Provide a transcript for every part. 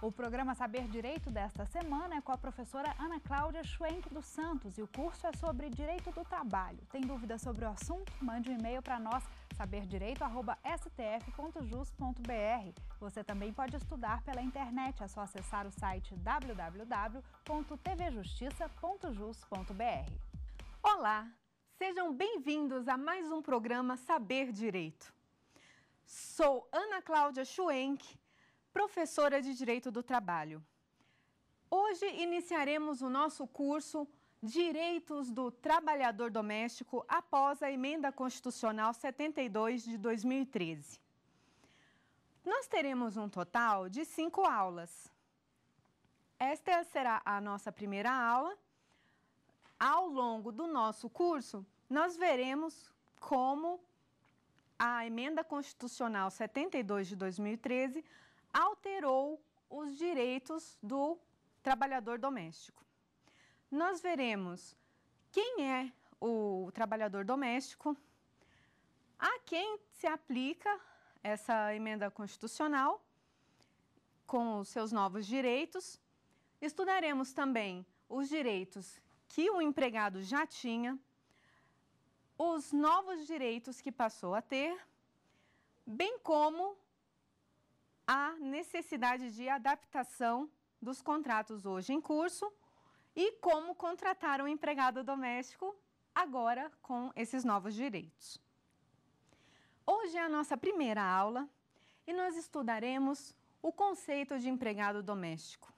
O programa Saber Direito desta semana é com a professora Ana Cláudia Schwenk dos Santos e o curso é sobre Direito do Trabalho. Tem dúvidas sobre o assunto? Mande um e-mail para nós, saberdireito.stf.jus.br. Você também pode estudar pela internet, é só acessar o site www.tvjustiça.jus.br. Olá, sejam bem-vindos a mais um programa Saber Direito. Sou Ana Cláudia Schwenk professora de Direito do Trabalho. Hoje iniciaremos o nosso curso Direitos do Trabalhador Doméstico após a Emenda Constitucional 72 de 2013. Nós teremos um total de cinco aulas. Esta será a nossa primeira aula. Ao longo do nosso curso, nós veremos como a Emenda Constitucional 72 de 2013 alterou os direitos do trabalhador doméstico. Nós veremos quem é o trabalhador doméstico, a quem se aplica essa emenda constitucional com os seus novos direitos. Estudaremos também os direitos que o empregado já tinha, os novos direitos que passou a ter, bem como a necessidade de adaptação dos contratos hoje em curso e como contratar um empregado doméstico agora com esses novos direitos. Hoje é a nossa primeira aula e nós estudaremos o conceito de empregado doméstico.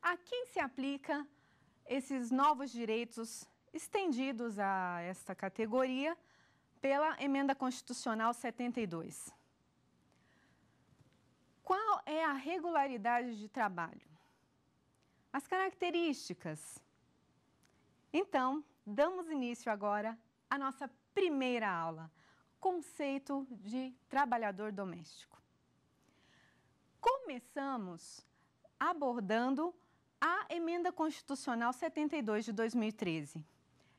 A quem se aplica esses novos direitos estendidos a esta categoria pela Emenda Constitucional 72? Qual é a regularidade de trabalho? As características. Então, damos início agora à nossa primeira aula, conceito de trabalhador doméstico. Começamos abordando a emenda constitucional 72 de 2013.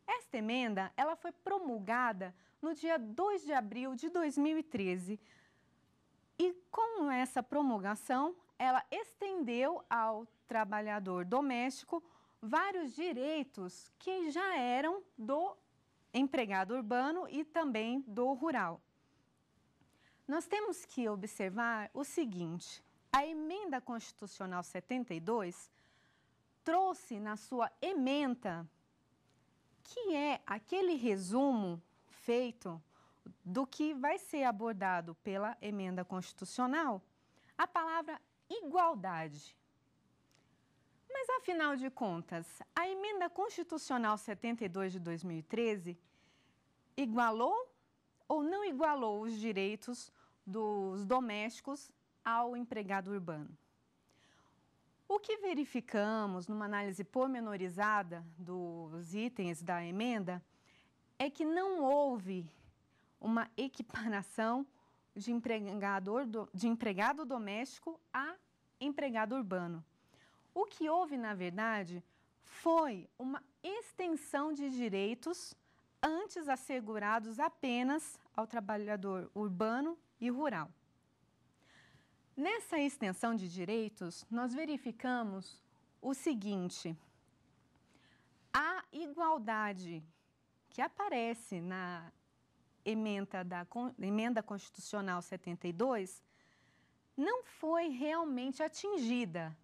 Esta emenda, ela foi promulgada no dia 2 de abril de 2013 e com essa promulgação, ela estendeu ao trabalhador doméstico vários direitos que já eram do empregado urbano e também do rural. Nós temos que observar o seguinte: a emenda constitucional 72 trouxe na sua emenda que é aquele resumo feito do que vai ser abordado pela emenda constitucional, a palavra igualdade. Mas afinal de contas, a emenda constitucional 72 de 2013 igualou ou não igualou os direitos dos domésticos ao empregado urbano? O que verificamos numa análise pormenorizada dos itens da emenda é que não houve uma equiparação de, empregador do, de empregado doméstico a empregado urbano. O que houve, na verdade, foi uma extensão de direitos antes assegurados apenas ao trabalhador urbano e rural. Nessa extensão de direitos, nós verificamos o seguinte: a igualdade que aparece na emenda, da, emenda Constitucional 72 não foi realmente atingida,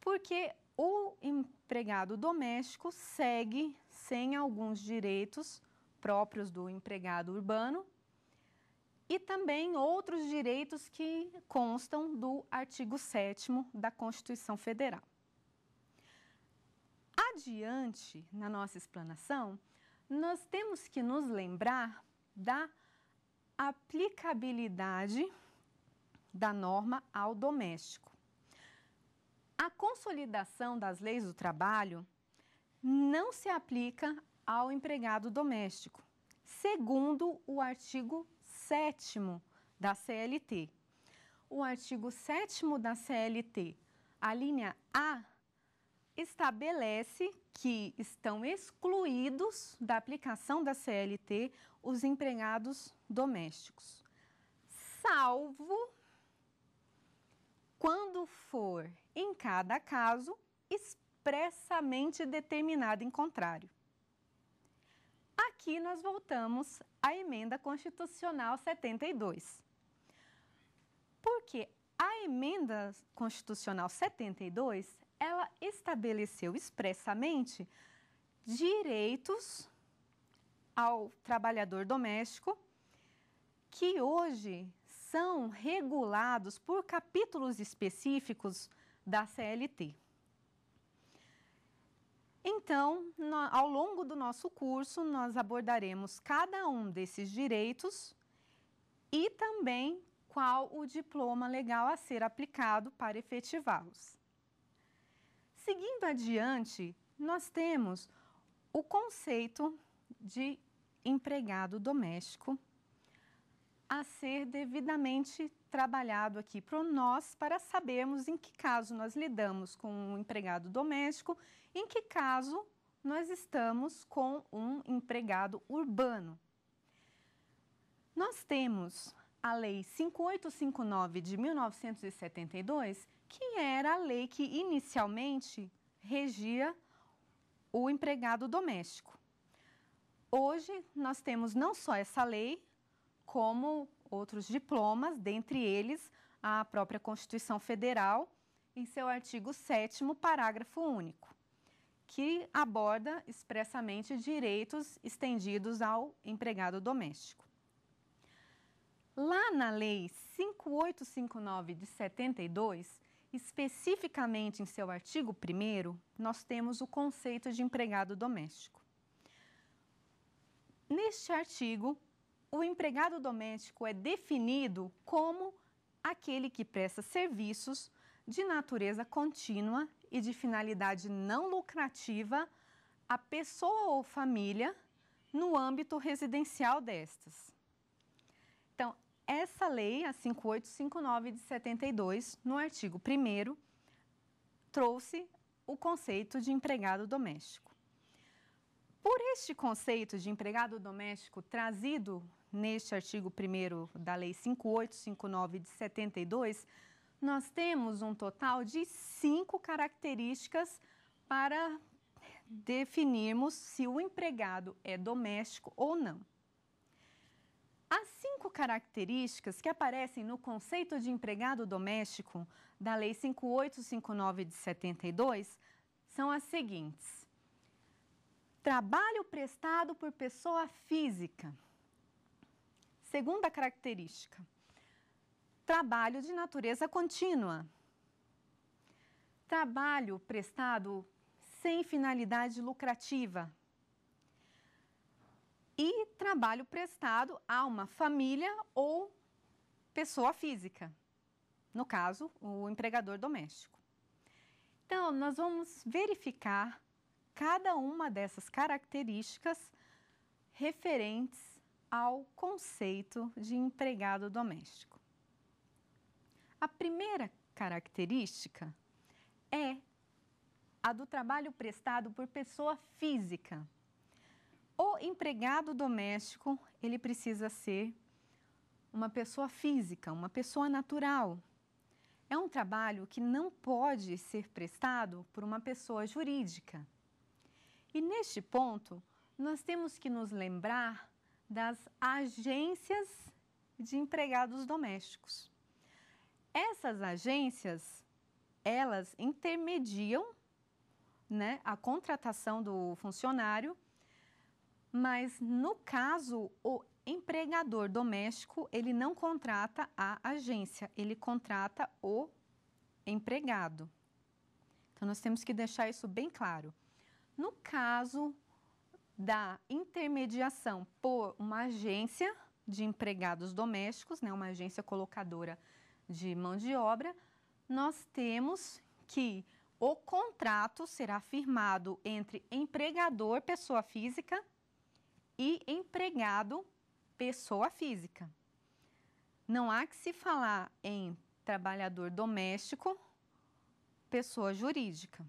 porque o empregado doméstico segue sem alguns direitos próprios do empregado urbano e também outros direitos que constam do artigo 7 da Constituição Federal. Adiante na nossa explanação, nós temos que nos lembrar da aplicabilidade da norma ao doméstico. A consolidação das leis do trabalho não se aplica ao empregado doméstico, segundo o artigo 7 da CLT. O artigo 7 da CLT, a linha A estabelece que estão excluídos da aplicação da CLT os empregados domésticos, salvo quando for, em cada caso, expressamente determinado em contrário. Aqui nós voltamos à emenda constitucional 72. Porque a emenda constitucional 72 ela estabeleceu expressamente direitos ao trabalhador doméstico que hoje são regulados por capítulos específicos da CLT. Então, ao longo do nosso curso, nós abordaremos cada um desses direitos e também qual o diploma legal a ser aplicado para efetivá-los. Seguindo adiante, nós temos o conceito de empregado doméstico a ser devidamente trabalhado aqui para nós para sabermos em que caso nós lidamos com um empregado doméstico, em que caso nós estamos com um empregado urbano. Nós temos a Lei 5859 de 1972, que era a lei que inicialmente regia o empregado doméstico. Hoje nós temos não só essa lei, como outros diplomas, dentre eles a própria Constituição Federal, em seu artigo 7 parágrafo único, que aborda expressamente direitos estendidos ao empregado doméstico. Lá na Lei 5859 de 72, Especificamente em seu artigo 1, nós temos o conceito de empregado doméstico. Neste artigo, o empregado doméstico é definido como aquele que presta serviços de natureza contínua e de finalidade não lucrativa a pessoa ou família no âmbito residencial destas. Essa lei, a 5859 de 72, no artigo 1 trouxe o conceito de empregado doméstico. Por este conceito de empregado doméstico trazido neste artigo 1 da Lei 5859 de 72, nós temos um total de cinco características para definirmos se o empregado é doméstico ou não cinco características que aparecem no conceito de empregado doméstico da Lei 5859 de 72 são as seguintes: trabalho prestado por pessoa física. Segunda característica: trabalho de natureza contínua. Trabalho prestado sem finalidade lucrativa, e trabalho prestado a uma família ou pessoa física, no caso, o empregador doméstico. Então, nós vamos verificar cada uma dessas características referentes ao conceito de empregado doméstico. A primeira característica é a do trabalho prestado por pessoa física. O empregado doméstico, ele precisa ser uma pessoa física, uma pessoa natural. É um trabalho que não pode ser prestado por uma pessoa jurídica. E neste ponto, nós temos que nos lembrar das agências de empregados domésticos. Essas agências, elas intermediam né, a contratação do funcionário mas no caso, o empregador doméstico, ele não contrata a agência, ele contrata o empregado. Então nós temos que deixar isso bem claro. No caso da intermediação por uma agência de empregados domésticos, né, uma agência colocadora de mão de obra, nós temos que o contrato será firmado entre empregador, pessoa física, e empregado pessoa física. Não há que se falar em trabalhador doméstico, pessoa jurídica.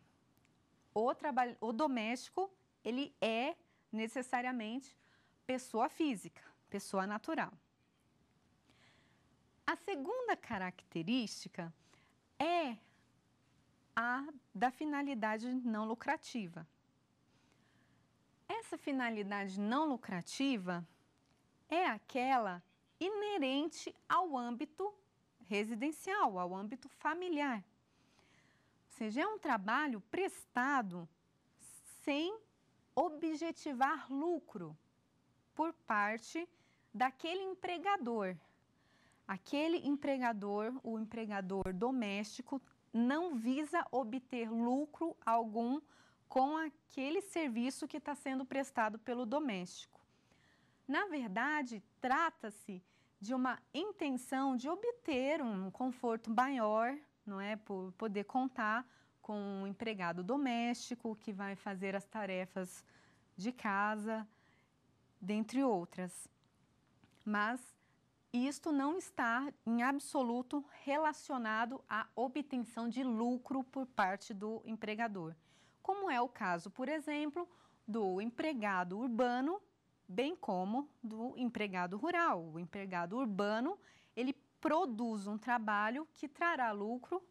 O, trabalho, o doméstico, ele é necessariamente pessoa física, pessoa natural. A segunda característica é a da finalidade não lucrativa. Essa finalidade não lucrativa é aquela inerente ao âmbito residencial, ao âmbito familiar. Ou seja, é um trabalho prestado sem objetivar lucro por parte daquele empregador. Aquele empregador, o empregador doméstico, não visa obter lucro algum com aquele serviço que está sendo prestado pelo doméstico. Na verdade, trata-se de uma intenção de obter um conforto maior, não é? Por poder contar com um empregado doméstico que vai fazer as tarefas de casa, dentre outras. Mas isto não está em absoluto relacionado à obtenção de lucro por parte do empregador como é o caso, por exemplo, do empregado urbano, bem como do empregado rural. O empregado urbano, ele produz um trabalho que trará lucro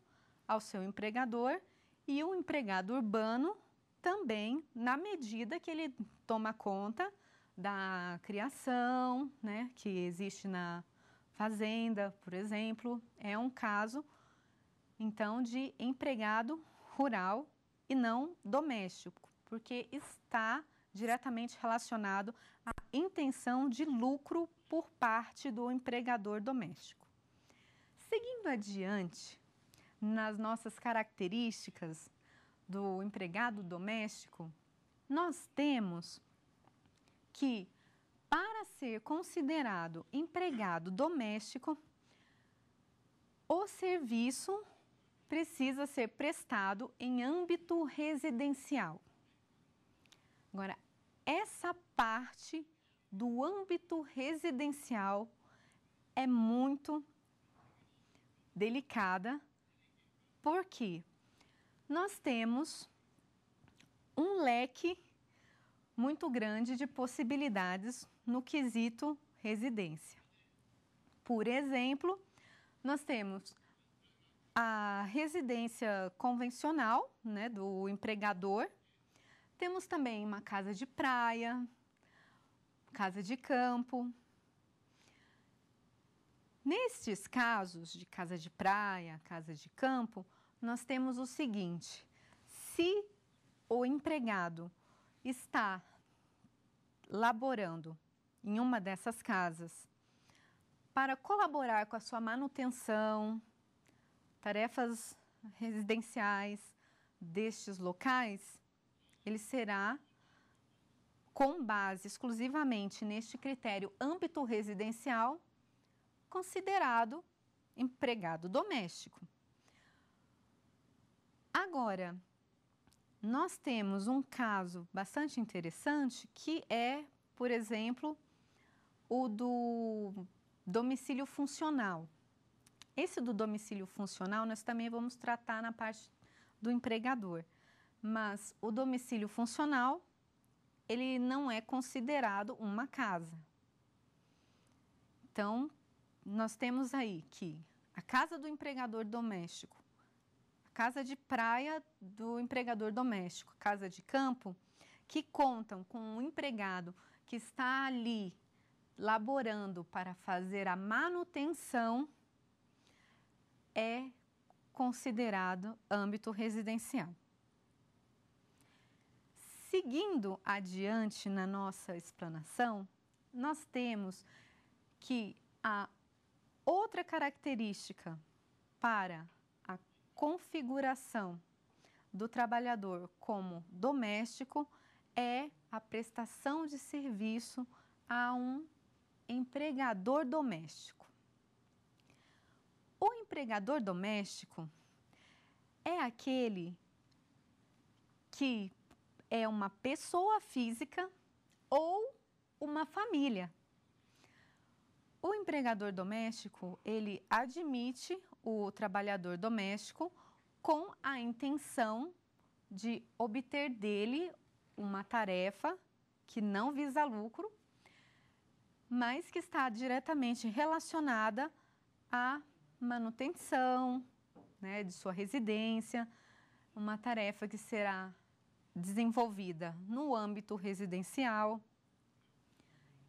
ao seu empregador e o empregado urbano também, na medida que ele toma conta da criação, né, que existe na fazenda, por exemplo, é um caso então de empregado rural e não doméstico, porque está diretamente relacionado à intenção de lucro por parte do empregador doméstico. Seguindo adiante, nas nossas características do empregado doméstico, nós temos que para ser considerado empregado doméstico, o serviço precisa ser prestado em âmbito residencial. Agora, essa parte do âmbito residencial é muito delicada, porque nós temos um leque muito grande de possibilidades no quesito residência. Por exemplo, nós temos a residência convencional né, do empregador. Temos também uma casa de praia, casa de campo. Nestes casos de casa de praia, casa de campo, nós temos o seguinte: se o empregado está laborando em uma dessas casas para colaborar com a sua manutenção, tarefas residenciais destes locais, ele será com base exclusivamente neste critério âmbito residencial considerado empregado doméstico. Agora, nós temos um caso bastante interessante que é, por exemplo, o do domicílio funcional. Esse do domicílio funcional nós também vamos tratar na parte do empregador, mas o domicílio funcional ele não é considerado uma casa. Então, nós temos aí que a casa do empregador doméstico, a casa de praia do empregador doméstico, a casa de campo, que contam com um empregado que está ali laborando para fazer a manutenção é considerado âmbito residencial. Seguindo adiante na nossa explanação, nós temos que a outra característica para a configuração do trabalhador como doméstico é a prestação de serviço a um empregador doméstico empregador doméstico é aquele que é uma pessoa física ou uma família. O empregador doméstico, ele admite o trabalhador doméstico com a intenção de obter dele uma tarefa que não visa lucro, mas que está diretamente relacionada a manutenção né, de sua residência, uma tarefa que será desenvolvida no âmbito residencial.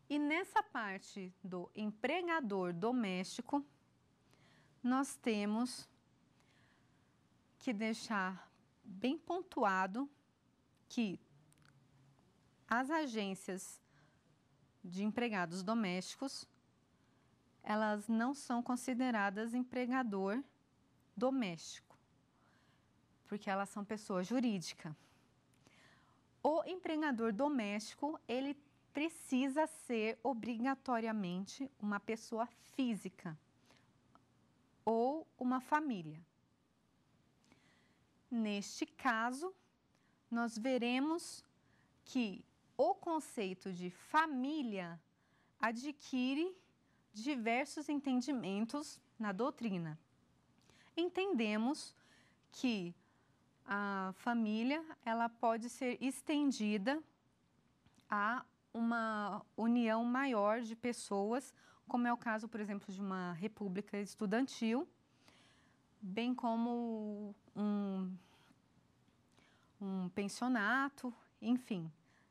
E nessa parte do empregador doméstico, nós temos que deixar bem pontuado que as agências de empregados domésticos elas não são consideradas empregador doméstico, porque elas são pessoa jurídica. O empregador doméstico, ele precisa ser obrigatoriamente uma pessoa física ou uma família. Neste caso, nós veremos que o conceito de família adquire diversos entendimentos na doutrina. Entendemos que a família ela pode ser estendida a uma união maior de pessoas, como é o caso, por exemplo, de uma república estudantil, bem como um, um pensionato, enfim.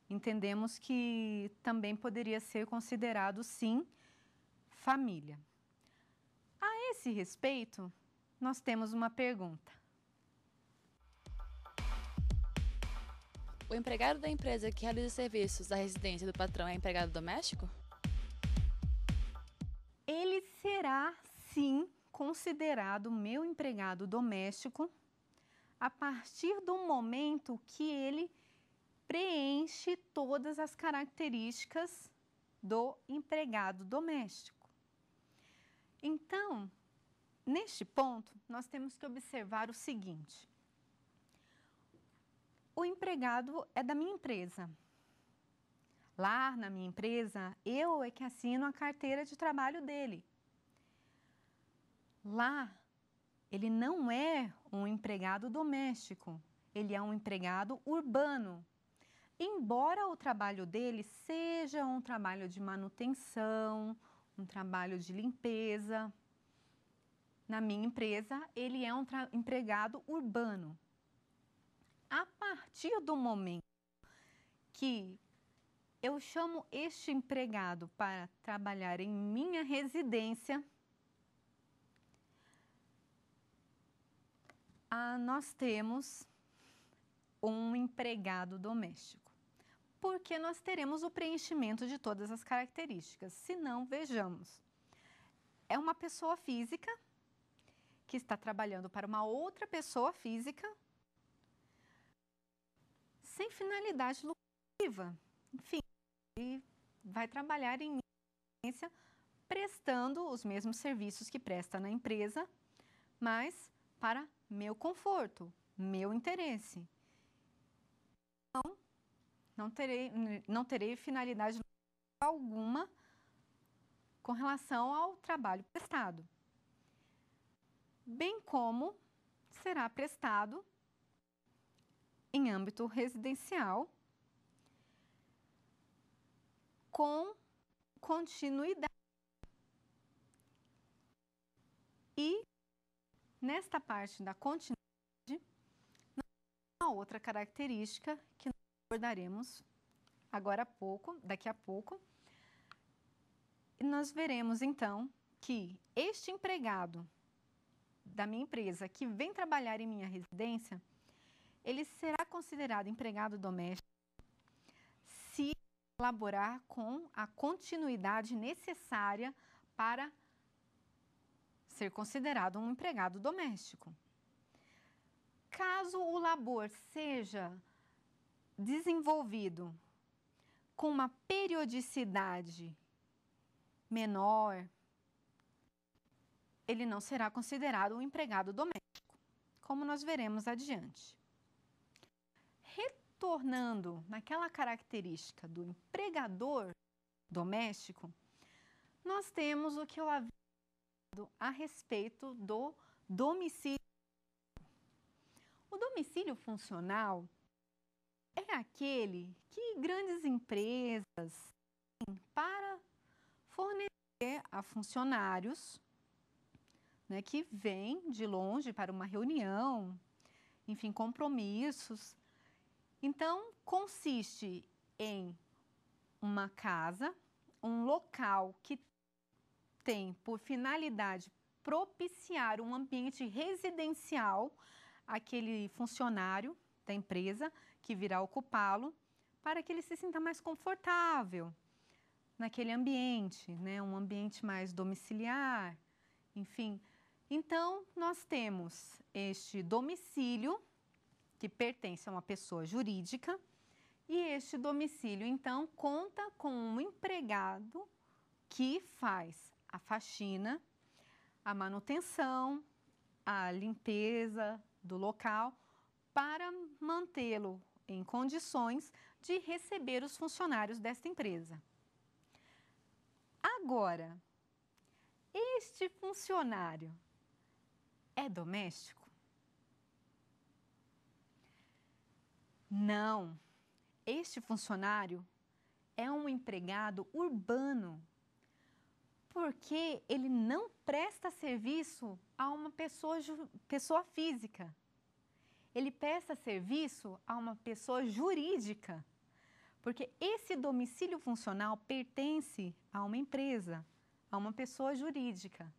Entendemos que também poderia ser considerado, sim, família. A esse respeito, nós temos uma pergunta. O empregado da empresa que realiza serviços da residência do patrão é empregado doméstico? Ele será, sim, considerado meu empregado doméstico a partir do momento que ele preenche todas as características do empregado doméstico. Então, neste ponto, nós temos que observar o seguinte: o empregado é da minha empresa. Lá na minha empresa, eu é que assino a carteira de trabalho dele. Lá, ele não é um empregado doméstico, ele é um empregado urbano. Embora o trabalho dele seja um trabalho de manutenção, um trabalho de limpeza. Na minha empresa, ele é um empregado urbano. A partir do momento que eu chamo este empregado para trabalhar em minha residência, nós temos um empregado doméstico porque nós teremos o preenchimento de todas as características. Se não, vejamos. É uma pessoa física que está trabalhando para uma outra pessoa física sem finalidade lucrativa. Enfim, ele vai trabalhar em agência prestando os mesmos serviços que presta na empresa, mas para meu conforto, meu interesse. Então, não terei, não terei finalidade alguma com relação ao trabalho prestado, bem como será prestado em âmbito residencial com continuidade. E nesta parte da continuidade, uma outra característica que abordaremos agora a pouco, daqui a pouco. E nós veremos então que este empregado da minha empresa que vem trabalhar em minha residência, ele será considerado empregado doméstico se colaborar com a continuidade necessária para ser considerado um empregado doméstico. Caso o labor seja desenvolvido com uma periodicidade menor, ele não será considerado um empregado doméstico, como nós veremos adiante. Retornando naquela característica do empregador doméstico, nós temos o que eu havia falado a respeito do domicílio. O domicílio funcional é aquele que grandes empresas têm para fornecer a funcionários né, que vêm de longe para uma reunião, enfim, compromissos. Então, consiste em uma casa, um local que tem por finalidade propiciar um ambiente residencial àquele funcionário da empresa que virá ocupá-lo, para que ele se sinta mais confortável naquele ambiente, né? um ambiente mais domiciliar, enfim. Então, nós temos este domicílio, que pertence a uma pessoa jurídica, e este domicílio, então, conta com um empregado que faz a faxina, a manutenção, a limpeza do local para mantê-lo em condições de receber os funcionários desta empresa. Agora, este funcionário é doméstico? Não, este funcionário é um empregado urbano, porque ele não presta serviço a uma pessoa, pessoa física ele presta serviço a uma pessoa jurídica, porque esse domicílio funcional pertence a uma empresa, a uma pessoa jurídica.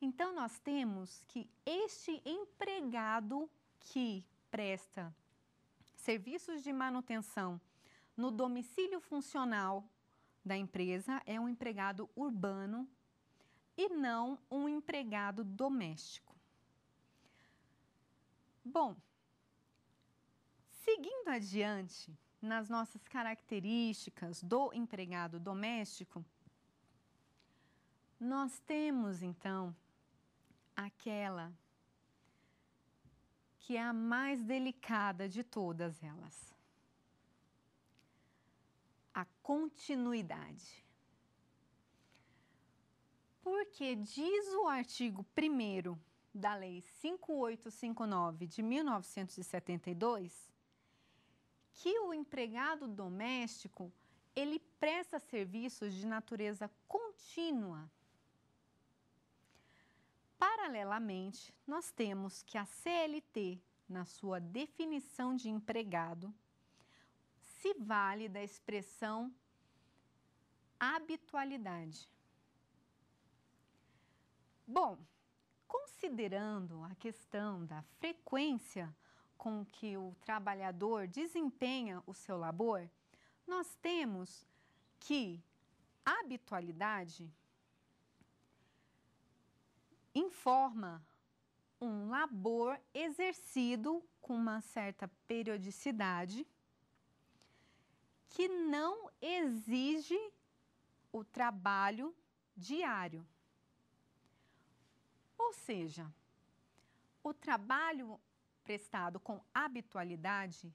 Então, nós temos que este empregado que presta serviços de manutenção no domicílio funcional da empresa é um empregado urbano e não um empregado doméstico. Bom, seguindo adiante nas nossas características do empregado doméstico, nós temos então aquela que é a mais delicada de todas elas. A continuidade. Porque diz o artigo 1 da Lei 5859 de 1972 que o empregado doméstico ele presta serviços de natureza contínua. Paralelamente, nós temos que a CLT, na sua definição de empregado, se vale da expressão habitualidade. Bom, considerando a questão da frequência com que o trabalhador desempenha o seu labor, nós temos que a habitualidade informa um labor exercido com uma certa periodicidade que não exige o trabalho diário. Ou seja, o trabalho prestado com habitualidade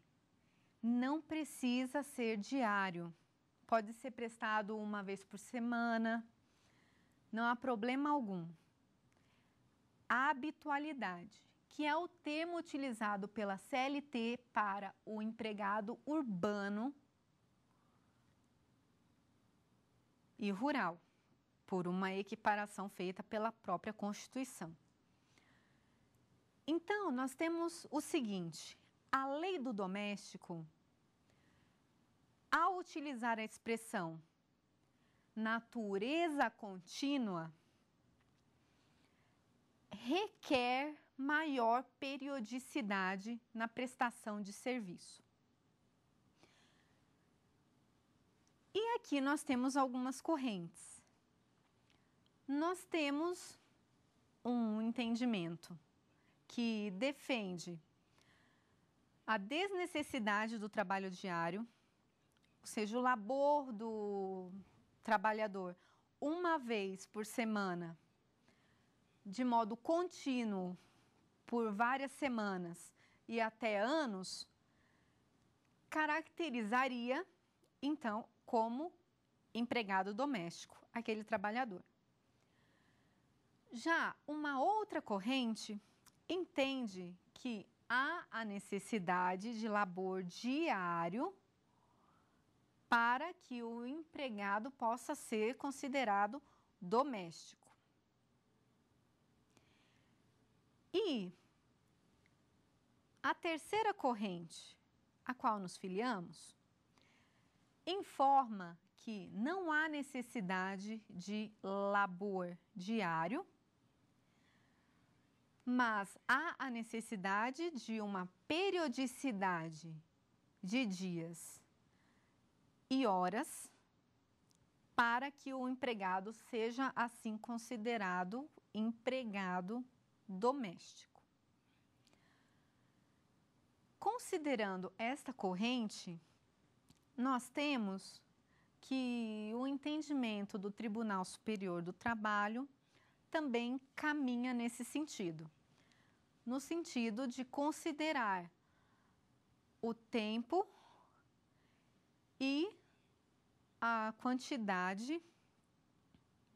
não precisa ser diário. Pode ser prestado uma vez por semana, não há problema algum. habitualidade, que é o termo utilizado pela CLT para o empregado urbano e rural por uma equiparação feita pela própria Constituição. Então, nós temos o seguinte: a lei do doméstico, ao utilizar a expressão natureza contínua, requer maior periodicidade na prestação de serviço. E aqui nós temos algumas correntes nós temos um entendimento que defende a desnecessidade do trabalho diário, ou seja, o labor do trabalhador uma vez por semana, de modo contínuo, por várias semanas e até anos, caracterizaria então como empregado doméstico aquele trabalhador. Já uma outra corrente entende que há a necessidade de labor diário para que o empregado possa ser considerado doméstico. E a terceira corrente a qual nos filiamos informa que não há necessidade de labor diário mas há a necessidade de uma periodicidade de dias e horas para que o empregado seja assim considerado empregado doméstico. Considerando esta corrente, nós temos que o entendimento do Tribunal Superior do Trabalho também caminha nesse sentido no sentido de considerar o tempo e a quantidade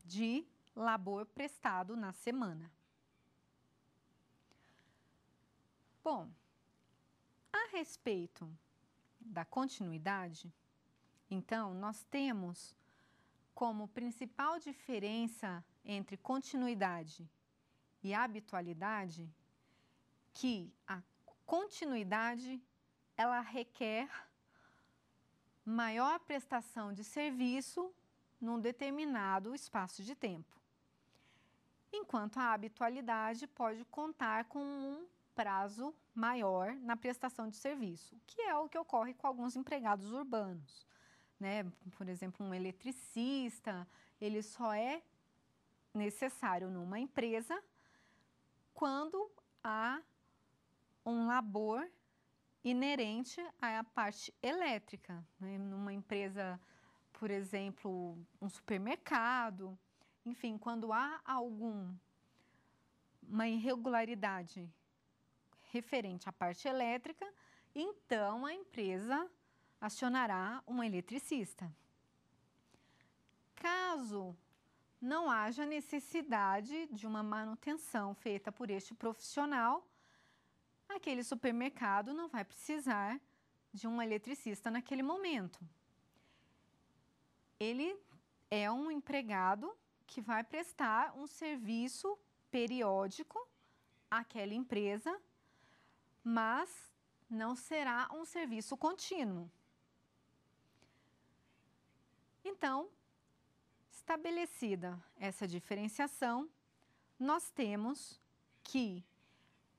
de labor prestado na semana. Bom, a respeito da continuidade, então, nós temos como principal diferença entre continuidade e habitualidade que a continuidade ela requer maior prestação de serviço num determinado espaço de tempo. Enquanto a habitualidade pode contar com um prazo maior na prestação de serviço, que é o que ocorre com alguns empregados urbanos. Né? Por exemplo, um eletricista, ele só é necessário numa empresa quando há um labor inerente à parte elétrica, né? numa empresa, por exemplo, um supermercado, enfim, quando há algum uma irregularidade referente à parte elétrica, então a empresa acionará um eletricista. Caso não haja necessidade de uma manutenção feita por este profissional, aquele supermercado não vai precisar de um eletricista naquele momento. Ele é um empregado que vai prestar um serviço periódico àquela empresa, mas não será um serviço contínuo. Então, estabelecida essa diferenciação, nós temos que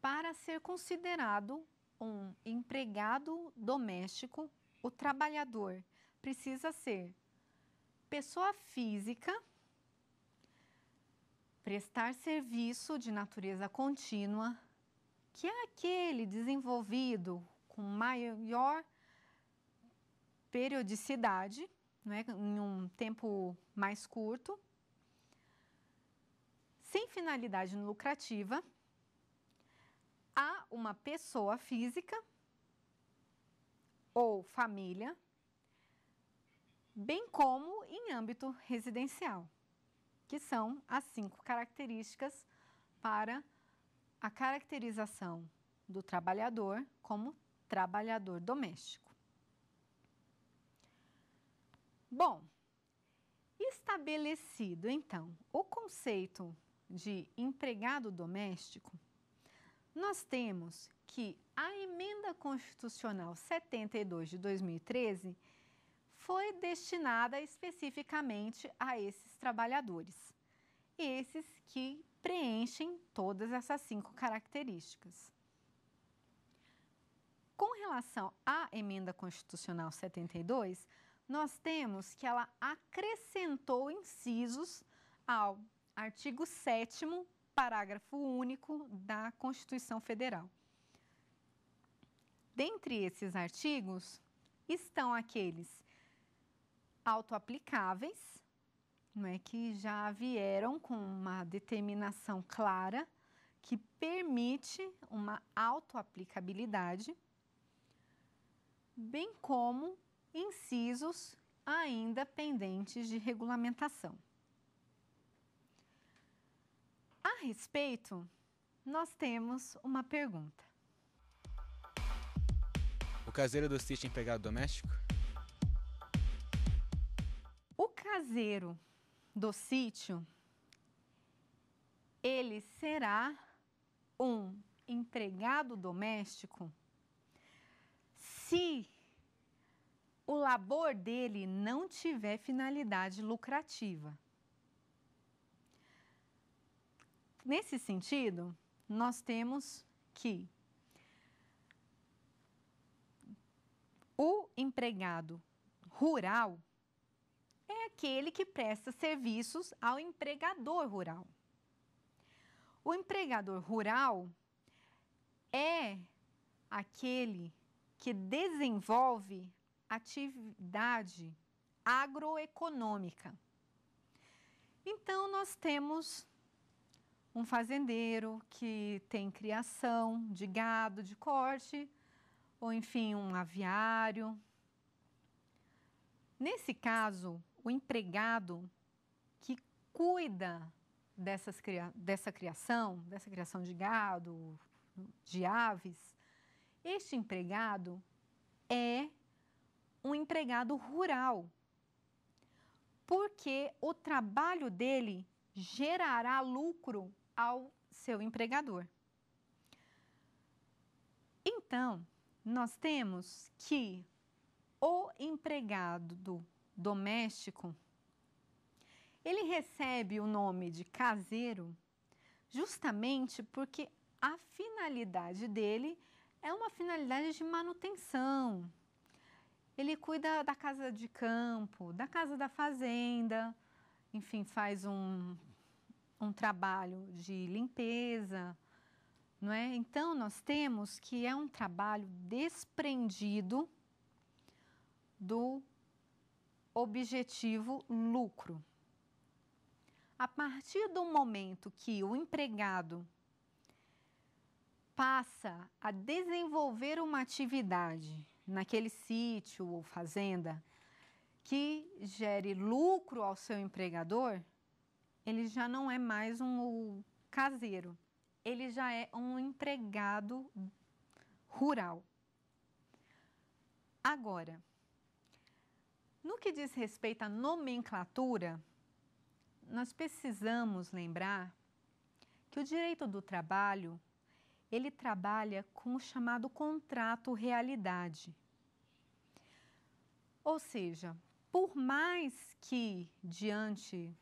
para ser considerado um empregado doméstico, o trabalhador precisa ser pessoa física, prestar serviço de natureza contínua, que é aquele desenvolvido com maior periodicidade, é, em um tempo mais curto, sem finalidade lucrativa uma pessoa física ou família, bem como em âmbito residencial, que são as cinco características para a caracterização do trabalhador como trabalhador doméstico. Bom, estabelecido então o conceito de empregado doméstico, nós temos que a emenda constitucional 72 de 2013 foi destinada especificamente a esses trabalhadores, esses que preenchem todas essas cinco características. Com relação à emenda constitucional 72, nós temos que ela acrescentou incisos ao artigo 7 parágrafo único da Constituição Federal. Dentre esses artigos estão aqueles autoaplicáveis, não é que já vieram com uma determinação clara que permite uma autoaplicabilidade, bem como incisos ainda pendentes de regulamentação. A respeito, nós temos uma pergunta. O caseiro do sítio é empregado doméstico? O caseiro do sítio, ele será um empregado doméstico se o labor dele não tiver finalidade lucrativa. nesse sentido, nós temos que o empregado rural é aquele que presta serviços ao empregador rural. O empregador rural é aquele que desenvolve atividade agroeconômica. Então, nós temos um fazendeiro que tem criação de gado de corte, ou enfim, um aviário. Nesse caso, o empregado que cuida dessas, dessa criação, dessa criação de gado, de aves, este empregado é um empregado rural, porque o trabalho dele gerará lucro ao seu empregador. Então, nós temos que o empregado doméstico ele recebe o nome de caseiro justamente porque a finalidade dele é uma finalidade de manutenção. Ele cuida da casa de campo, da casa da fazenda, enfim, faz um um trabalho de limpeza, não é? Então nós temos que é um trabalho desprendido do objetivo lucro. A partir do momento que o empregado passa a desenvolver uma atividade naquele sítio ou fazenda que gere lucro ao seu empregador, ele já não é mais um caseiro, ele já é um empregado rural. Agora, no que diz respeito à nomenclatura, nós precisamos lembrar que o direito do trabalho, ele trabalha com o chamado contrato realidade. Ou seja, por mais que diante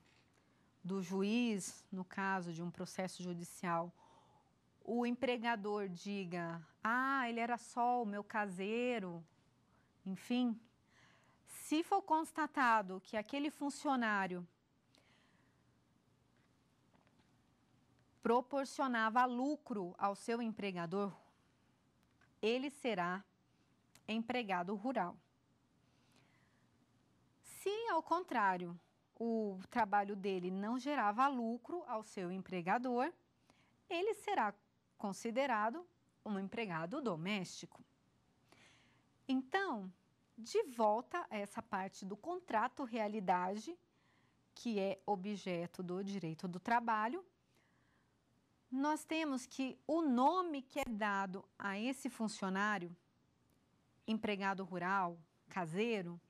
do juiz, no caso de um processo judicial, o empregador diga: ah, ele era só o meu caseiro, enfim, se for constatado que aquele funcionário proporcionava lucro ao seu empregador, ele será empregado rural. Se, ao contrário, o trabalho dele não gerava lucro ao seu empregador, ele será considerado um empregado doméstico. Então, de volta a essa parte do contrato realidade, que é objeto do direito do trabalho, nós temos que o nome que é dado a esse funcionário, empregado rural, caseiro,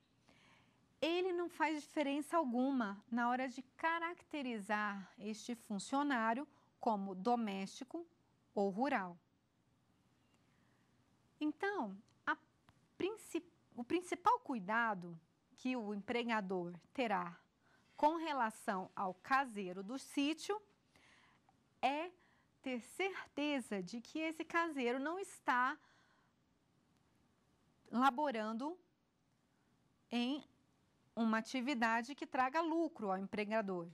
ele não faz diferença alguma na hora de caracterizar este funcionário como doméstico ou rural. Então, o principal cuidado que o empregador terá com relação ao caseiro do sítio é ter certeza de que esse caseiro não está laborando em uma atividade que traga lucro ao empregador,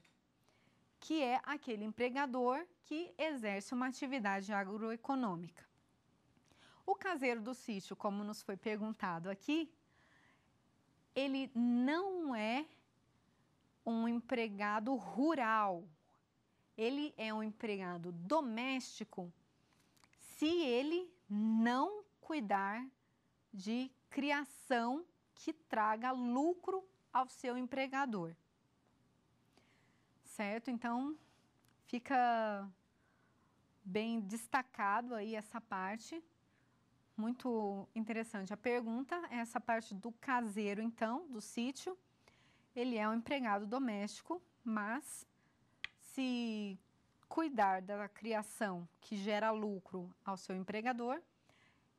que é aquele empregador que exerce uma atividade agroeconômica. O caseiro do sítio, como nos foi perguntado aqui, ele não é um empregado rural. Ele é um empregado doméstico se ele não cuidar de criação que traga lucro ao seu empregador. Certo? Então, fica bem destacado aí essa parte. Muito interessante a pergunta, essa parte do caseiro, então, do sítio. Ele é um empregado doméstico, mas se cuidar da criação que gera lucro ao seu empregador,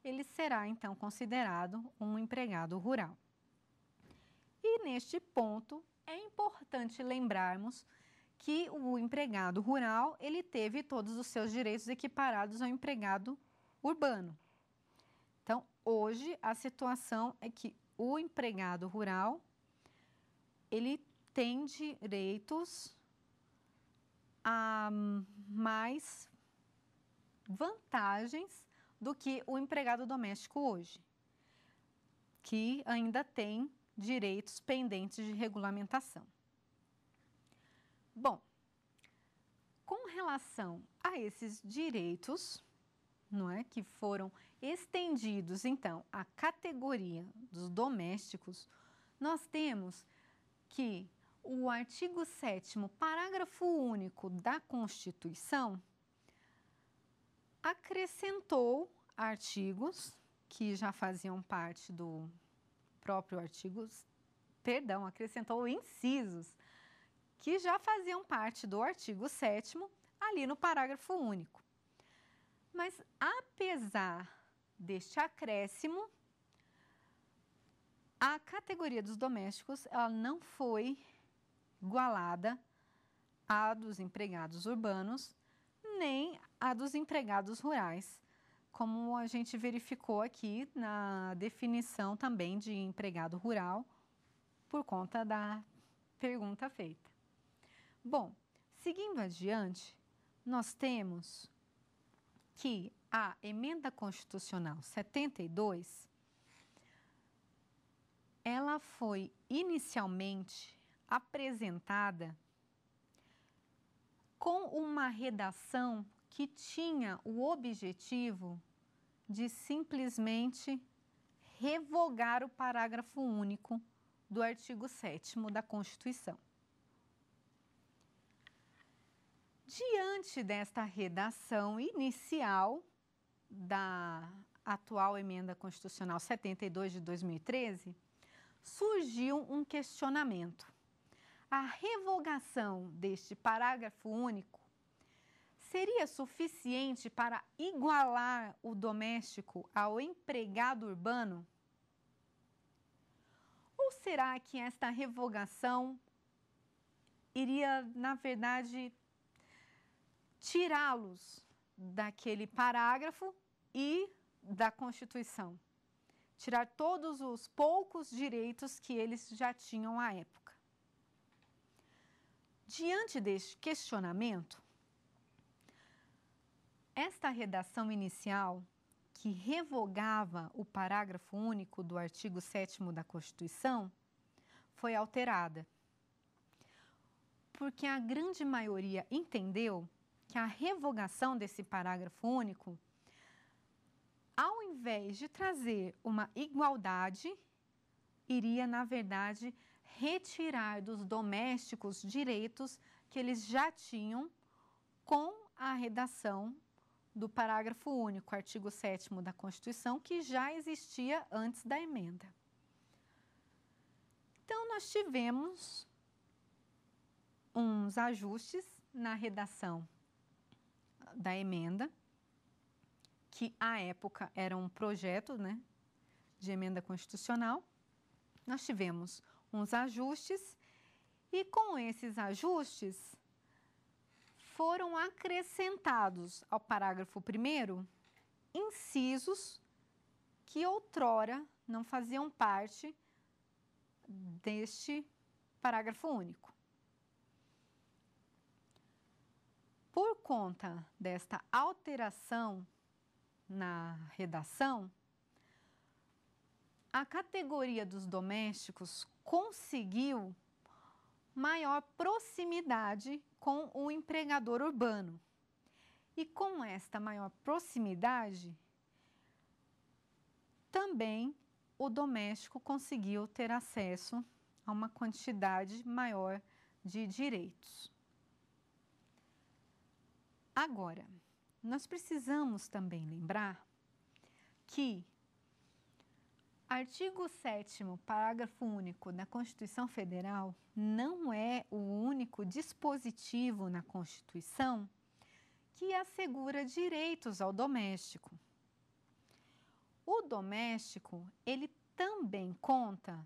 ele será então considerado um empregado rural. E neste ponto é importante lembrarmos que o empregado rural ele teve todos os seus direitos equiparados ao empregado urbano. Então, hoje a situação é que o empregado rural ele tem direitos a mais vantagens do que o empregado doméstico hoje, que ainda tem direitos pendentes de regulamentação. Bom, com relação a esses direitos, não é, que foram estendidos então à categoria dos domésticos, nós temos que o artigo 7 parágrafo único da Constituição acrescentou artigos que já faziam parte do próprio artigo, perdão, acrescentou incisos que já faziam parte do artigo 7 ali no parágrafo único. Mas apesar deste acréscimo, a categoria dos domésticos ela não foi igualada à dos empregados urbanos nem à dos empregados rurais, como a gente verificou aqui na definição também de empregado rural, por conta da pergunta feita. Bom, seguindo adiante, nós temos que a emenda constitucional 72 ela foi inicialmente apresentada com uma redação que tinha o objetivo de simplesmente revogar o parágrafo único do artigo 7 da Constituição. Diante desta redação inicial da atual emenda constitucional 72 de 2013, surgiu um questionamento. A revogação deste parágrafo único seria suficiente para igualar o doméstico ao empregado urbano? Ou será que esta revogação iria, na verdade, tirá-los daquele parágrafo e da Constituição? Tirar todos os poucos direitos que eles já tinham à época. Diante deste questionamento, esta redação inicial, que revogava o parágrafo único do artigo 7 da Constituição, foi alterada. Porque a grande maioria entendeu que a revogação desse parágrafo único, ao invés de trazer uma igualdade, iria, na verdade, retirar dos domésticos direitos que eles já tinham com a redação do parágrafo único, artigo 7 da Constituição, que já existia antes da emenda. Então, nós tivemos uns ajustes na redação da emenda, que à época era um projeto né, de emenda constitucional. Nós tivemos uns ajustes e com esses ajustes foram acrescentados ao parágrafo 1 incisos que outrora não faziam parte deste parágrafo único. Por conta desta alteração na redação, a categoria dos domésticos conseguiu maior proximidade com o empregador urbano. E com esta maior proximidade, também o doméstico conseguiu ter acesso a uma quantidade maior de direitos. Agora, nós precisamos também lembrar que Artigo 7 parágrafo único da Constituição Federal não é o único dispositivo na Constituição que assegura direitos ao doméstico. O doméstico, ele também conta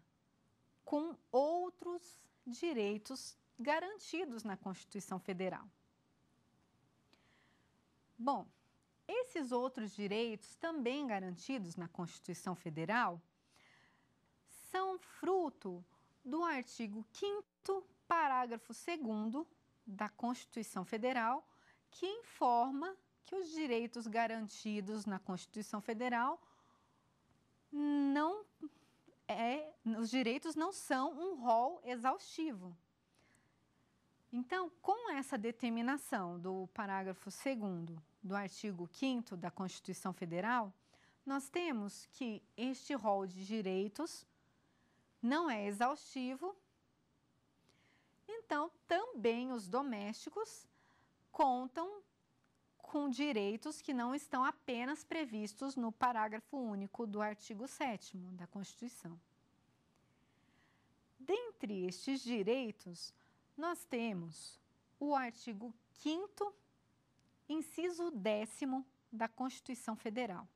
com outros direitos garantidos na Constituição Federal. Bom, esses outros direitos também garantidos na Constituição Federal são fruto do artigo 5 parágrafo 2 da Constituição Federal, que informa que os direitos garantidos na Constituição Federal não é, os direitos não são um rol exaustivo. Então, com essa determinação do parágrafo 2 do artigo 5 da Constituição Federal, nós temos que este rol de direitos não é exaustivo. Então, também os domésticos contam com direitos que não estão apenas previstos no parágrafo único do artigo 7 da Constituição. Dentre estes direitos, nós temos o artigo 5 inciso 10 da Constituição Federal,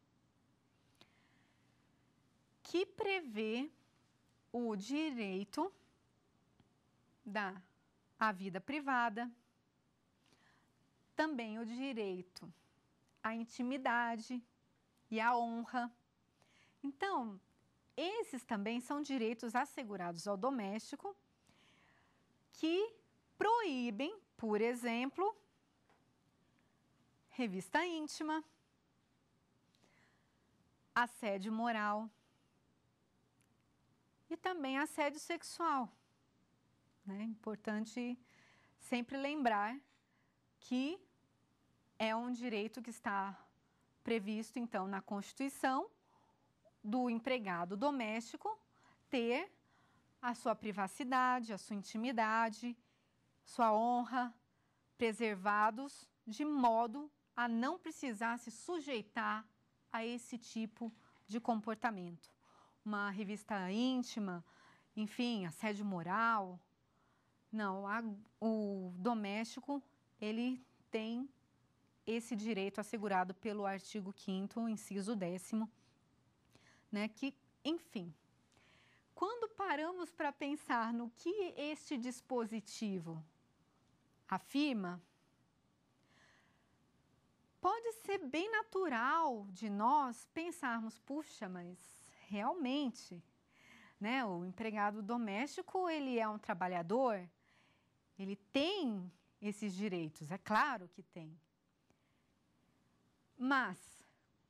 que prevê o direito da à vida privada, também o direito à intimidade e à honra. Então, esses também são direitos assegurados ao doméstico que proíbem, por exemplo, revista íntima, assédio moral, e também assédio sexual. É importante sempre lembrar que é um direito que está previsto, então, na Constituição do empregado doméstico ter a sua privacidade, a sua intimidade, sua honra preservados de modo a não precisar se sujeitar a esse tipo de comportamento uma revista íntima, enfim, assédio moral. Não, a, o doméstico, ele tem esse direito assegurado pelo artigo 5 inciso 10 né, que, enfim, quando paramos para pensar no que este dispositivo afirma, pode ser bem natural de nós pensarmos, puxa, mas realmente, né, o empregado doméstico, ele é um trabalhador, ele tem esses direitos, é claro que tem. Mas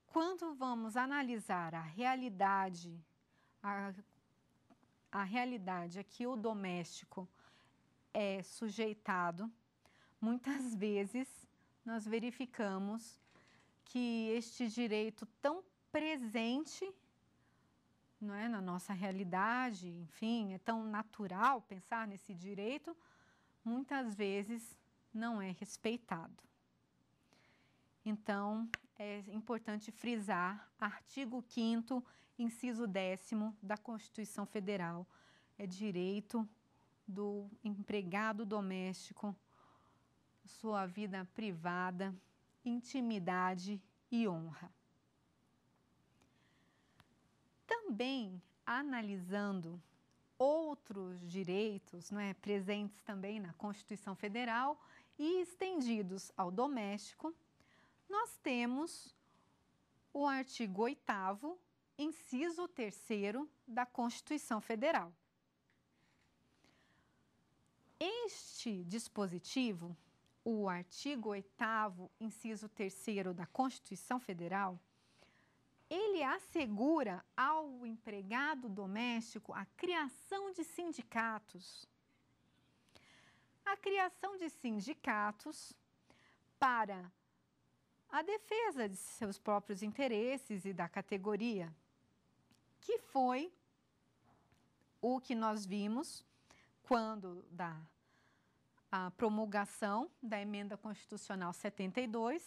quando vamos analisar a realidade, a, a realidade é que o doméstico é sujeitado, muitas vezes nós verificamos que este direito tão presente não é, na nossa realidade, enfim, é tão natural pensar nesse direito, muitas vezes não é respeitado. Então, é importante frisar artigo 5 inciso 10 da Constituição Federal, é direito do empregado doméstico sua vida privada, intimidade e honra também analisando outros direitos não é, presentes também na Constituição Federal e estendidos ao doméstico, nós temos o artigo 8 inciso 3 da Constituição Federal. Este dispositivo, o artigo 8 inciso 3 da Constituição Federal, ele assegura ao empregado doméstico a criação de sindicatos. A criação de sindicatos para a defesa de seus próprios interesses e da categoria, que foi o que nós vimos quando da a promulgação da emenda constitucional 72,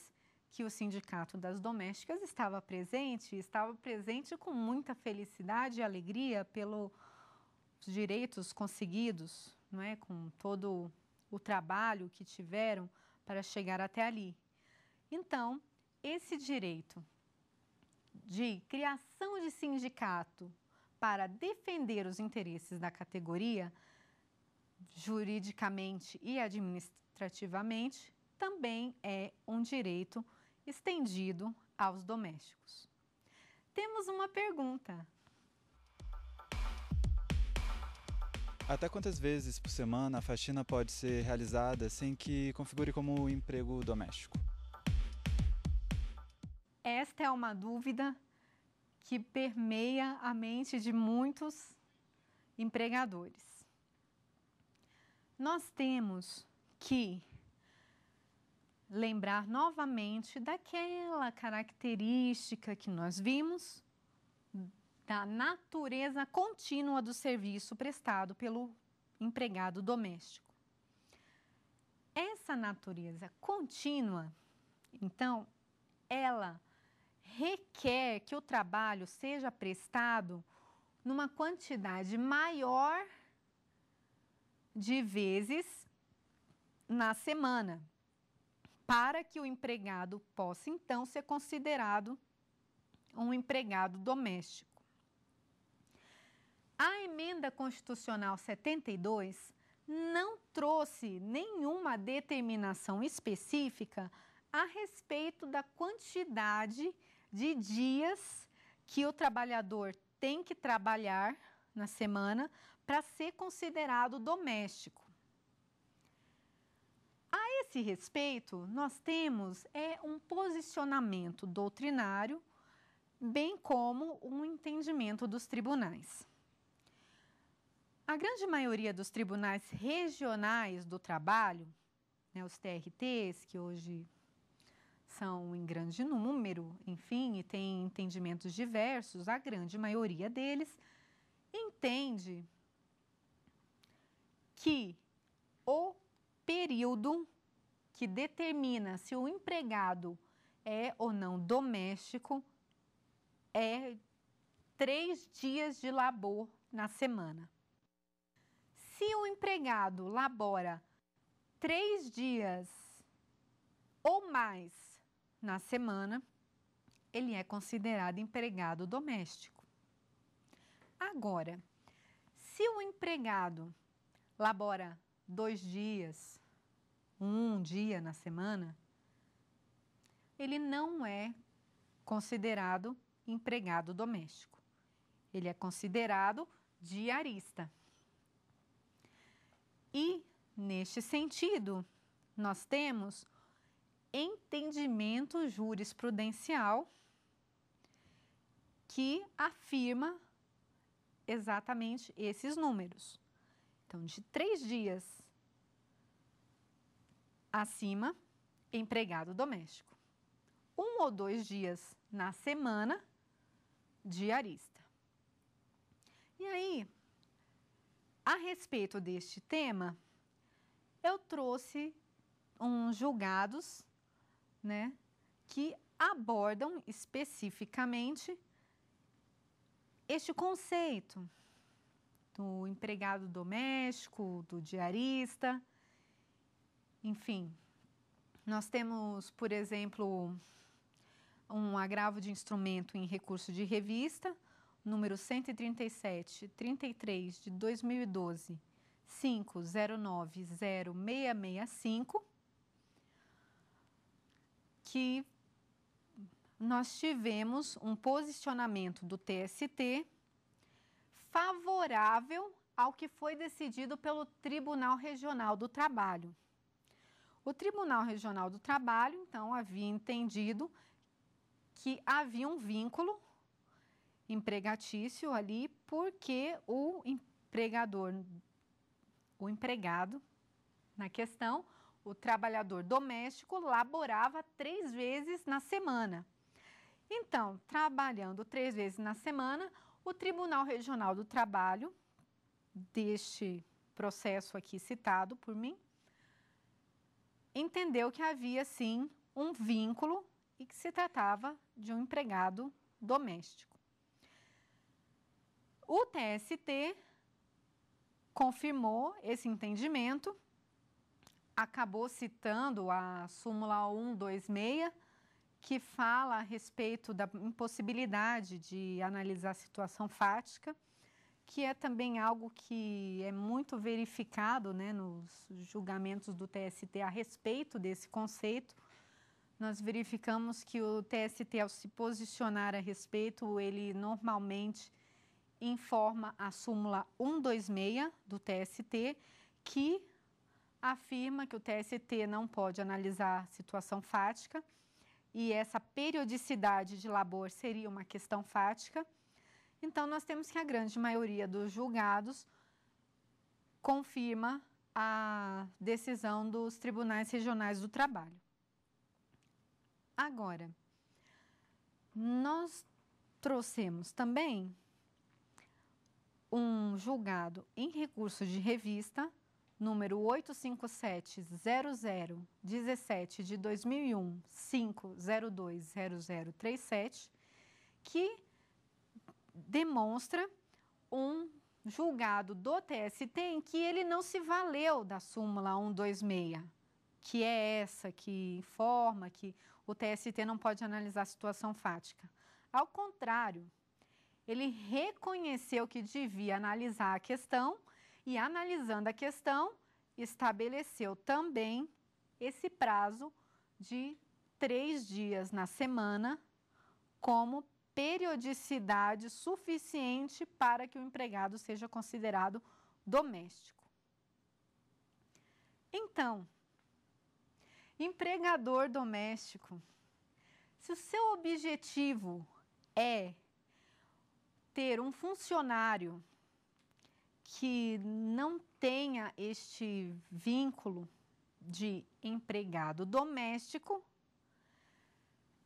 que o Sindicato das Domésticas estava presente, estava presente com muita felicidade e alegria pelos direitos conseguidos, não é, com todo o trabalho que tiveram para chegar até ali. Então, esse direito de criação de sindicato para defender os interesses da categoria juridicamente e administrativamente também é um direito estendido aos domésticos. Temos uma pergunta. Até quantas vezes por semana a faxina pode ser realizada sem que configure como emprego doméstico? Esta é uma dúvida que permeia a mente de muitos empregadores. Nós temos que lembrar novamente daquela característica que nós vimos da natureza contínua do serviço prestado pelo empregado doméstico. Essa natureza contínua, então, ela requer que o trabalho seja prestado numa quantidade maior de vezes na semana para que o empregado possa então ser considerado um empregado doméstico. A emenda constitucional 72 não trouxe nenhuma determinação específica a respeito da quantidade de dias que o trabalhador tem que trabalhar na semana para ser considerado doméstico esse respeito, nós temos é um posicionamento doutrinário, bem como um entendimento dos tribunais. A grande maioria dos tribunais regionais do trabalho, né, os TRTs, que hoje são em grande número, enfim, e têm entendimentos diversos, a grande maioria deles entende que o período que determina se o empregado é ou não doméstico é três dias de labor na semana. Se o empregado labora três dias ou mais na semana, ele é considerado empregado doméstico. Agora, se o empregado labora dois dias, um dia na semana, ele não é considerado empregado doméstico. Ele é considerado diarista. E, neste sentido, nós temos entendimento jurisprudencial que afirma exatamente esses números. Então, de três dias acima, empregado doméstico. Um ou dois dias na semana, diarista. E aí, a respeito deste tema, eu trouxe uns julgados, né, que abordam especificamente este conceito do empregado doméstico, do diarista, enfim, nós temos, por exemplo, um agravo de instrumento em recurso de revista, número 137-33 de 2012, 5090-665, que nós tivemos um posicionamento do TST favorável ao que foi decidido pelo Tribunal Regional do Trabalho. O Tribunal Regional do Trabalho, então, havia entendido que havia um vínculo empregatício ali, porque o empregador, o empregado na questão, o trabalhador doméstico, laborava três vezes na semana. Então, trabalhando três vezes na semana, o Tribunal Regional do Trabalho, deste processo aqui citado por mim, entendeu que havia sim um vínculo e que se tratava de um empregado doméstico. O TST confirmou esse entendimento, acabou citando a súmula 126, que fala a respeito da impossibilidade de analisar a situação fática que é também algo que é muito verificado né, nos julgamentos do TST a respeito desse conceito. Nós verificamos que o TST, ao se posicionar a respeito, ele normalmente informa a súmula 126 do TST, que afirma que o TST não pode analisar situação fática e essa periodicidade de labor seria uma questão fática então, nós temos que a grande maioria dos julgados confirma a decisão dos tribunais regionais do trabalho. Agora, nós trouxemos também um julgado em recurso de revista, número 857-0017 de 2001-502-0037, que demonstra um julgado do TST em que ele não se valeu da súmula 126, que é essa que informa que o TST não pode analisar a situação fática. Ao contrário, ele reconheceu que devia analisar a questão e, analisando a questão, estabeleceu também esse prazo de três dias na semana como periodicidade suficiente para que o empregado seja considerado doméstico. Então, empregador doméstico, se o seu objetivo é ter um funcionário que não tenha este vínculo de empregado doméstico,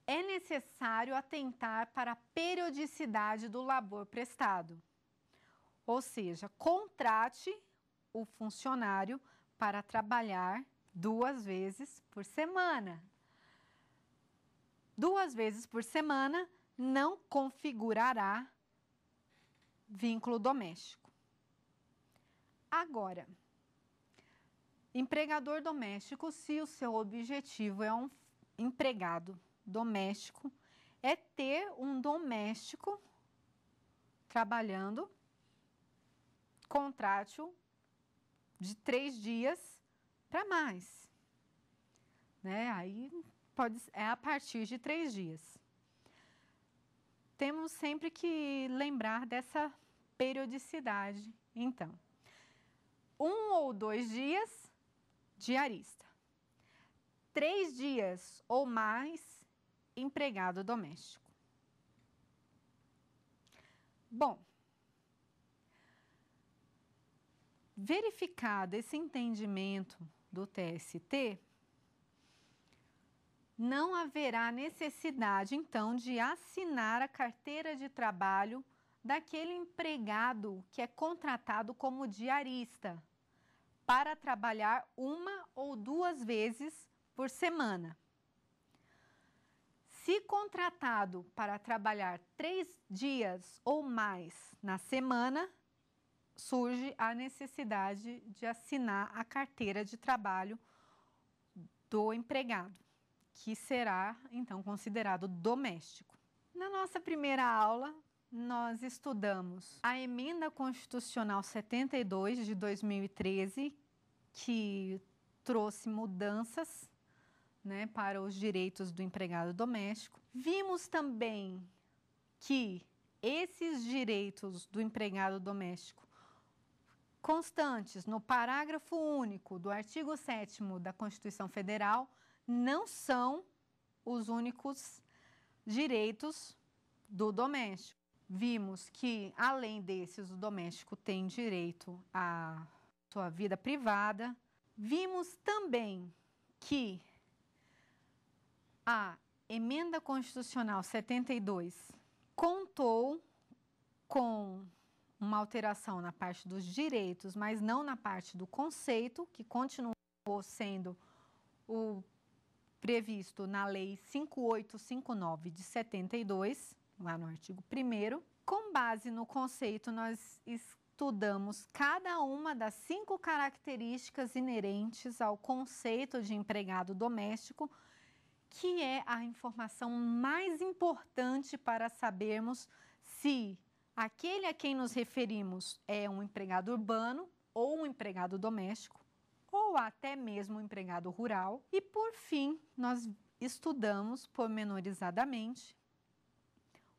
é necessário atentar para a periodicidade do labor prestado. Ou seja, contrate o funcionário para trabalhar duas vezes por semana. Duas vezes por semana não configurará vínculo doméstico. Agora, empregador doméstico, se o seu objetivo é um empregado doméstico é ter um doméstico trabalhando contrátil de três dias para mais. Né? Aí pode, é a partir de três dias. Temos sempre que lembrar dessa periodicidade, então. Um ou dois dias, diarista. Três dias ou mais, empregado doméstico. Bom, verificado esse entendimento do TST, não haverá necessidade então de assinar a carteira de trabalho daquele empregado que é contratado como diarista para trabalhar uma ou duas vezes por semana. Se contratado para trabalhar três dias ou mais na semana, surge a necessidade de assinar a carteira de trabalho do empregado, que será então considerado doméstico. Na nossa primeira aula, nós estudamos a Emenda Constitucional 72 de 2013, que trouxe mudanças né, para os direitos do empregado doméstico. Vimos também que esses direitos do empregado doméstico constantes no parágrafo único do artigo 7 da Constituição Federal não são os únicos direitos do doméstico. Vimos que, além desses, o doméstico tem direito à sua vida privada. Vimos também que a Emenda Constitucional 72 contou com uma alteração na parte dos direitos, mas não na parte do conceito, que continuou sendo o previsto na Lei 5859 de 72, lá no artigo 1. Com base no conceito, nós estudamos cada uma das cinco características inerentes ao conceito de empregado doméstico que é a informação mais importante para sabermos se aquele a quem nos referimos é um empregado urbano ou um empregado doméstico ou até mesmo um empregado rural. E por fim, nós estudamos pormenorizadamente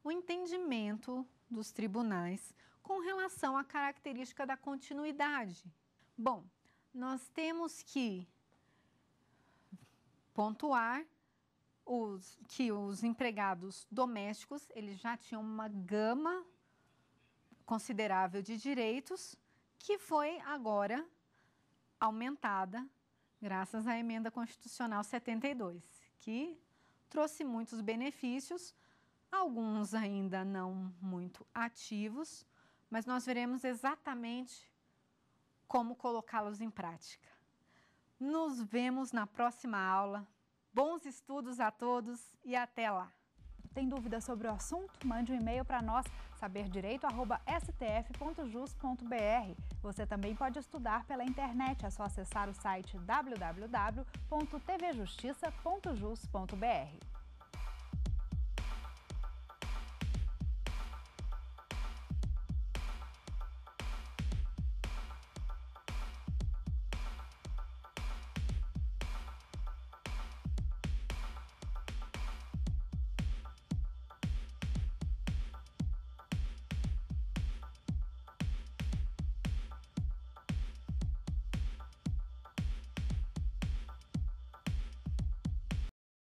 o entendimento dos tribunais com relação à característica da continuidade. Bom, nós temos que pontuar os, que os empregados domésticos eles já tinham uma gama considerável de direitos que foi agora aumentada graças à emenda constitucional 72, que trouxe muitos benefícios, alguns ainda não muito ativos, mas nós veremos exatamente como colocá-los em prática. Nos vemos na próxima aula. Bons estudos a todos e até lá! Tem dúvidas sobre o assunto? Mande um e-mail para nós, saberdireito.stf.jus.br. Você também pode estudar pela internet, é só acessar o site www.tvjustiça.jus.br.